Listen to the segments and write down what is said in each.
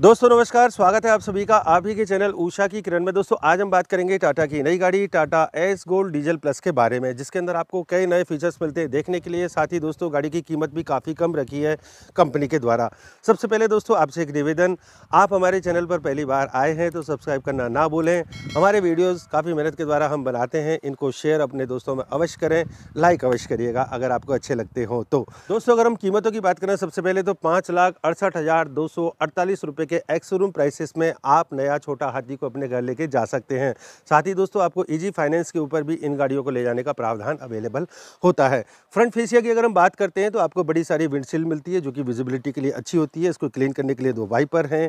दोस्तों नमस्कार स्वागत है आप सभी का आप ही के चैनल ऊषा की किरण में दोस्तों आज हम बात करेंगे टाटा की नई गाड़ी Tata Ace Gold Diesel Plus के बारे में जिसके अंदर आपको कई नए फीचर्स मिलते हैं देखने के लिए साथ ही दोस्तों गाड़ी की कीमत भी काफ़ी कम रखी है कंपनी के द्वारा सबसे पहले दोस्तों आपसे एक निवेदन आप हमारे चैनल पर पहली बार आए हैं तो सब्सक्राइब करना ना भूलें हमारे वीडियोज़ काफ़ी मेहनत के द्वारा हम बनाते हैं इनको शेयर अपने दोस्तों में अवश्य करें लाइक अवश्य करिएगा अगर आपको अच्छे लगते हो तो दोस्तों अगर हम कीमतों की बात करें सबसे पहले तो पाँच लाख अड़सठ हज़ार दो सौ अड़तालीस रुपये के एक्स रूम प्राइसेस में आप नया छोटा हाथी को अपने घर लेके जा सकते हैं साथ ही दोस्तों आपको इजी e फाइनेंस के ऊपर भी इन गाड़ियों को ले जाने का प्रावधान अवेलेबल होता है फ्रंट फेसिया की अगर हम बात करते हैं तो आपको बड़ी सारी विंडशील्ड मिलती है जो कि विजिबिलिटी के लिए अच्छी होती है इसको क्लीन करने के लिए दो वाइपर हैं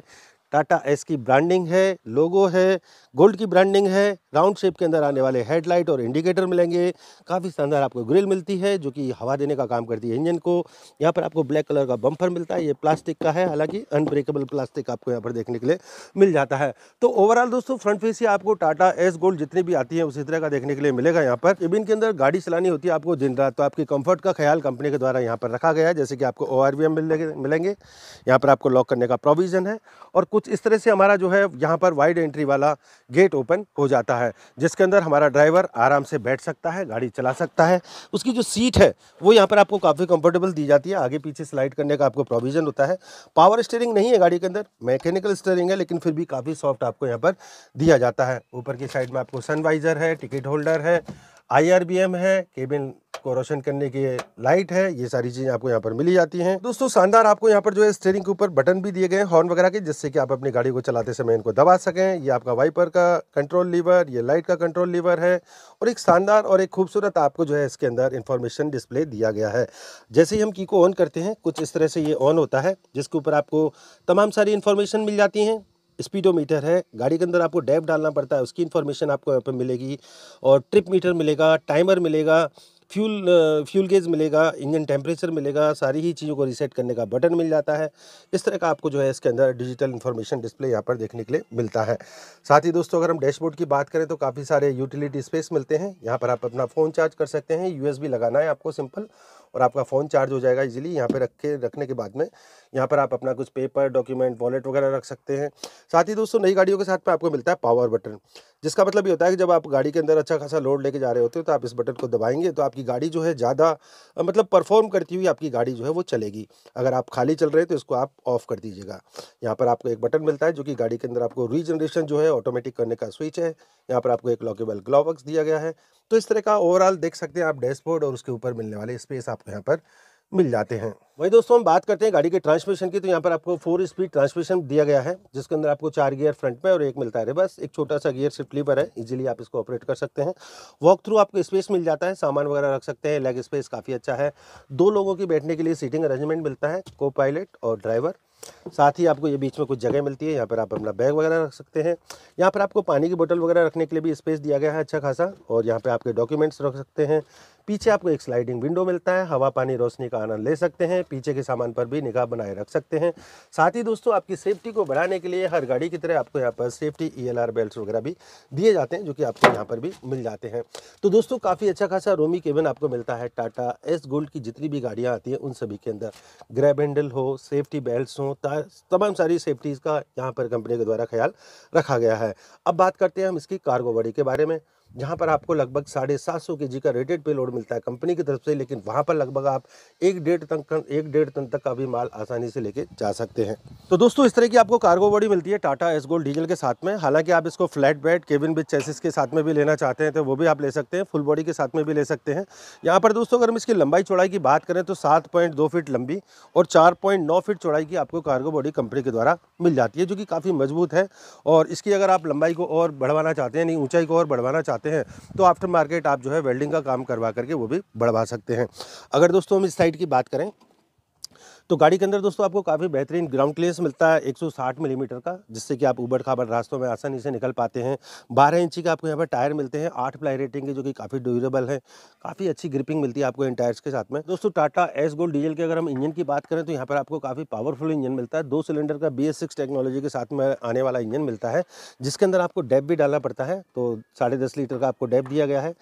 टाटा एस की ब्रांडिंग है लोगो है गोल्ड की ब्रांडिंग है राउंड शेप के अंदर आने वाले हेडलाइट और इंडिकेटर मिलेंगे काफ़ी शानदार आपको ग्रिल मिलती है जो कि हवा देने का काम करती है इंजन को यहाँ पर आपको ब्लैक कलर का बम्पर मिलता है ये प्लास्टिक का है हालांकि अनब्रेकेबल प्लास्टिक आपको यहाँ पर देखने के लिए मिल जाता है तो ओवरऑल दोस्तों फ्रंट फेस ही आपको टाटा एस गोल्ड जितनी भी आती है उसी तरह का देखने के लिए मिलेगा यहाँ पर इबिन के अंदर गाड़ी चलानी होती है आपको दिन रात तो आपकी कंफर्ट का ख्याल कंपनी के द्वारा यहाँ पर रखा गया है जैसे कि आपको ओ आर मिलेंगे यहाँ पर आपको लॉक करने का प्रोविजन है और कुछ कुछ इस तरह से हमारा जो है यहाँ पर वाइड एंट्री वाला गेट ओपन हो जाता है जिसके अंदर हमारा ड्राइवर आराम से बैठ सकता है गाड़ी चला सकता है उसकी जो सीट है वो यहाँ पर आपको काफ़ी कंफर्टेबल दी जाती है आगे पीछे स्लाइड करने का आपको प्रोविज़न होता है पावर स्टेयरिंग नहीं है गाड़ी के अंदर मैकेनिकल स्टेयरिंग है लेकिन फिर भी काफ़ी सॉफ्ट आपको यहाँ पर दिया जाता है ऊपर की साइड में आपको सनवाइज़र है टिकट होल्डर है आई है केबिन को रोशन करने के लाइट है ये सारी चीज़ें आपको यहाँ पर मिली जाती हैं दोस्तों शानदार आपको यहाँ पर जो है स्टेयरिंग के ऊपर बटन भी दिए गए हॉर्न वगैरह के जिससे कि आप अपनी गाड़ी को चलाते समय इनको दबा सकें ये आपका वाइपर का कंट्रोल लीवर ये लाइट का कंट्रोल लीवर है और एक शानदार और एक खूबसूरत आपको जो है इसके अंदर इन्फॉर्मेशन डिस्प्ले दिया गया है जैसे ही हम की को ऑन करते हैं कुछ इस तरह से ये ऑन होता है जिसके ऊपर आपको तमाम सारी इन्फॉर्मेशन मिल जाती हैं स्पीडोमीटर है गाड़ी के अंदर आपको डैप डालना पड़ता है उसकी इन्फॉर्मेशन आपको यहाँ पर मिलेगी और ट्रिप मीटर मिलेगा टाइमर मिलेगा फ्यूल फ्यूल गेज मिलेगा इंजन टेम्परेचर मिलेगा सारी ही चीज़ों को रीसेट करने का बटन मिल जाता है इस तरह का आपको जो है इसके अंदर डिजिटल इन्फॉर्मेशन डिस्प्ले यहाँ पर देखने के लिए मिलता है साथ ही दोस्तों अगर हम डैशबोर्ड की बात करें तो काफ़ी सारे यूटिलिटी स्पेस मिलते हैं यहाँ पर आप अपना फ़ोन चार्ज कर सकते हैं यू लगाना है आपको सिंपल और आपका फ़ोन चार्ज हो जाएगा इजीली यहाँ पे रख के रखने के बाद में यहाँ पर आप अपना कुछ पेपर डॉक्यूमेंट वॉलेट वगैरह रख सकते हैं साथ ही दोस्तों नई गाड़ियों के साथ में आपको मिलता है पावर बटन जिसका मतलब ये होता है कि जब आप गाड़ी के अंदर अच्छा खासा लोड लेके जा रहे होते हो तो आप इस बटन को दबाएंगे तो आपकी गाड़ी जो है ज़्यादा मतलब परफॉर्म करती हुई आपकी गाड़ी जो है वो चलेगी अगर आप खाली चल रहे हैं तो इसको आप ऑफ़ कर दीजिएगा यहाँ पर आपको एक बटन मिलता है जो कि गाड़ी के अंदर आपको रीजनरेशन जो है ऑटोमेटिक करने का स्विच है यहाँ पर आपको एक लॉकेबल ग्लॉवक्स दिया गया है तो इस तरह का ओवरऑल देख सकते हैं आप डैशबोर्ड और उसके ऊपर मिलने वाले स्पेस आपको यहाँ पर मिल जाते हैं वही दोस्तों हम बात करते हैं गाड़ी के ट्रांसमिशन की तो यहाँ पर आपको फोर स्पीड ट्रांसमिशन दिया गया है जिसके अंदर आपको चार गियर फ्रंट में और एक मिलता है बस एक छोटा सा गियर शिफ्ट लीवर है इजीली आप इसको ऑपरेट कर सकते हैं वॉक थ्रू आपको स्पेस मिल जाता है सामान वगैरह रख सकते हैं लेग स्पेस काफ़ी अच्छा है दो लोगों की बैठने के लिए सीटिंग अरेंजमेंट मिलता है को पायलट और ड्राइवर साथ ही आपको ये बीच में कुछ जगह मिलती है यहाँ पर आप अपना बैग वगैरह रख सकते हैं यहाँ पर आपको पानी की बोतल वगैरह रखने के लिए भी स्पेस दिया गया है अच्छा खासा और यहाँ पर आपके डॉक्यूमेंट्स रख सकते हैं पीछे आपको एक स्लाइडिंग विंडो मिलता है हवा पानी रोशनी का आनंद ले सकते हैं पीछे के सामान पर भी निगाह बनाए रख सकते हैं साथ ही दोस्तों आपकी सेफ्टी को बढ़ाने के लिए हर गाड़ी की तरह आपको यहाँ पर सेफ्टी ई बेल्ट वगैरह भी दिए जाते हैं जो कि आपको यहाँ पर भी मिल जाते हैं तो दोस्तों काफ़ी अच्छा खासा रोमी केवन आपको मिलता है टाटा एस गोल्ड की जितनी भी गाड़ियाँ आती हैं उन सभी के अंदर ग्रैब हैंडल हो सेफ्टी बेल्ट हो तमाम सारी सेफ्टीज़ का यहाँ पर कंपनी के द्वारा ख्याल रखा गया है अब बात करते हैं हम इसकी कार्गो बॉडी के बारे में जहाँ पर आपको लगभग साढ़े सात सौ के जी का रेटेड पे लोड मिलता है कंपनी की तरफ से लेकिन वहाँ पर लगभग आप एक डेढ़ तक एक डेढ़ टन तक का भी माल आसानी से लेके जा सकते हैं तो दोस्तों इस तरह की आपको कार्गो बॉडी मिलती है टाटा एस गोल्ड डीजल के साथ में हालांकि आप इसको flat bed cabin with chassis के साथ में भी लेना चाहते हैं तो वो भी आप ले सकते हैं फुल बॉडी के साथ में भी ले सकते हैं यहाँ पर दोस्तों अगर हम इसकी लंबाई चौड़ाई की बात करें तो सात फीट लंबी और चार फीट चौड़ाई की आपको कार्गो बॉडी कंपनी के द्वारा मिल जाती है जो कि काफ़ी मजबूत है और इसकी अगर आप लंबाई को और बढ़वाना चाहते हैं नहीं ऊंचाई को और बढ़वाना चाहते करवाते हैं तो आफ्टर मार्केट आप जो है वेल्डिंग का काम करवा करके वो भी बढ़वा सकते हैं अगर दोस्तों हम इस साइड की बात करें तो गाड़ी के अंदर दोस्तों आपको काफ़ी बेहतरीन ग्राउंड क्लियरेंस मिलता है 160 मिलीमीटर mm का जिससे कि आप उबड़ खाबड़ रास्तों में आसानी से निकल पाते हैं बारह इंची का आपको यहाँ पर टायर मिलते हैं आठ प्लाई रेटिंग के जो कि काफ़ी ड्यूरेबल है काफ़ी अच्छी ग्रिपिंग मिलती है आपको इन टायर्स के साथ में दोस्तों टाटा एस गोल्ड डीजल के अगर हम इंजन की बात करें तो यहाँ पर आपको काफ़ी पावरफुल इंजन मिलता है दो सिलेंडर का बी टेक्नोलॉजी के साथ में आने वाला इंजन मिलता है जिसके अंदर आपको डैप भी डालना पड़ता है तो साढ़े लीटर का आपको डैप दिया गया है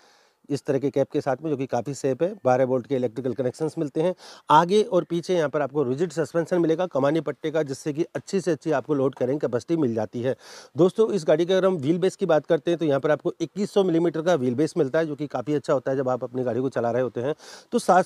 इस तरह के कैप के साथ में जो कि काफ़ी सेफ है बारह वोल्ट के इलेक्ट्रिकल कनेक्शंस मिलते हैं आगे और पीछे यहाँ पर आपको रिजिड सस्पेंशन मिलेगा कमानी पट्टे का जिससे कि अच्छी से अच्छी आपको लोड करेंगे कैपेसिटी मिल जाती है दोस्तों इस गाड़ी के अगर हम व्हील बेस की बात करते हैं तो यहाँ पर आपको इक्कीस मिलीमीटर का व्हील बेस मिलता है जो कि काफ़ी अच्छा होता है जब आप अपनी गाड़ी को चला रहे होते हैं तो सात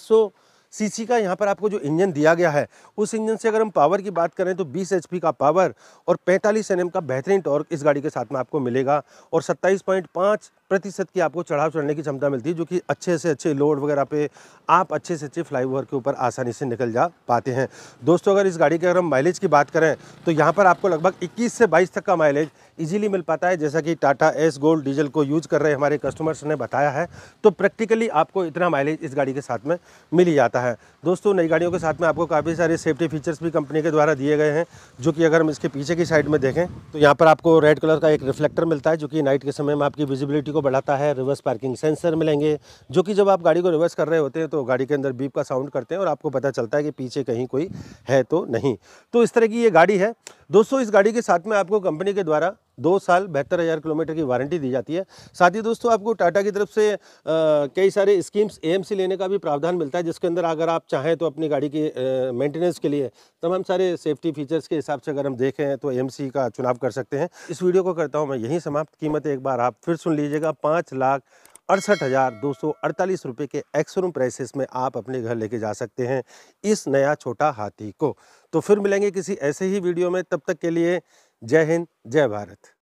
सीसी का यहाँ पर आपको जो इंजन दिया गया है उस इंजन से अगर हम पावर की बात करें तो 20 एचपी का पावर और 45 एनएम का बेहतरीन टॉर्क इस गाड़ी के साथ में आपको मिलेगा और 27.5 प्रतिशत की आपको चढ़ाव चढ़ने की क्षमता मिलती है जो कि अच्छे से अच्छे लोड वगैरह पे आप अच्छे से अच्छे फ्लाई के ऊपर आसानी से निकल जा पाते हैं दोस्तों अगर इस गाड़ी की अगर हम माइलेज की बात करें तो यहाँ पर आपको लगभग इक्कीस से बाईस तक का माइलेज ईजिली मिल पाता है जैसा कि टाटा एस गोल्ड डीजल को यूज़ कर रहे हमारे कस्टमर्स ने बताया है तो प्रैक्टिकली आपको इतना माइलेज इस गाड़ी के साथ में मिल ही जाता है दोस्तों नई गाड़ियों के साथ में आपको काफ़ी सारे सेफ्टी फीचर्स भी कंपनी के द्वारा दिए गए हैं जो कि अगर हम इसके पीछे की साइड में देखें तो यहाँ पर आपको रेड कलर का एक रिफ्लेक्टर मिलता है जो कि नाइट के समय में आपकी विजिबिलिटी को को बढ़ाता है रिवर्स पार्किंग सेंसर मिलेंगे जो कि जब आप गाड़ी को रिवर्स कर रहे होते हैं तो गाड़ी के अंदर बीप का साउंड करते हैं और आपको पता चलता है कि पीछे कहीं कोई है तो नहीं तो इस तरह की ये गाड़ी है दोस्तों इस गाड़ी के साथ में आपको कंपनी के द्वारा दो साल बहत्तर हज़ार किलोमीटर की वारंटी दी जाती है साथ ही दोस्तों आपको टाटा की तरफ से कई सारे स्कीम्स एएमसी लेने का भी प्रावधान मिलता है जिसके अंदर अगर आप चाहें तो अपनी गाड़ी की मेंटेनेंस के लिए तमाम सारे सेफ्टी फीचर्स के हिसाब से अगर हम देखें तो एम का चुनाव कर सकते हैं इस वीडियो को करता हूँ मैं यहीं समाप्त कीमत एक बार आप फिर सुन लीजिएगा पाँच लाख अड़सठ हज़ार दो सौ अड़तालीस रुपये के एक्सरूम प्राइसेस में आप अपने घर लेके जा सकते हैं इस नया छोटा हाथी को तो फिर मिलेंगे किसी ऐसे ही वीडियो में तब तक के लिए जय हिंद जय भारत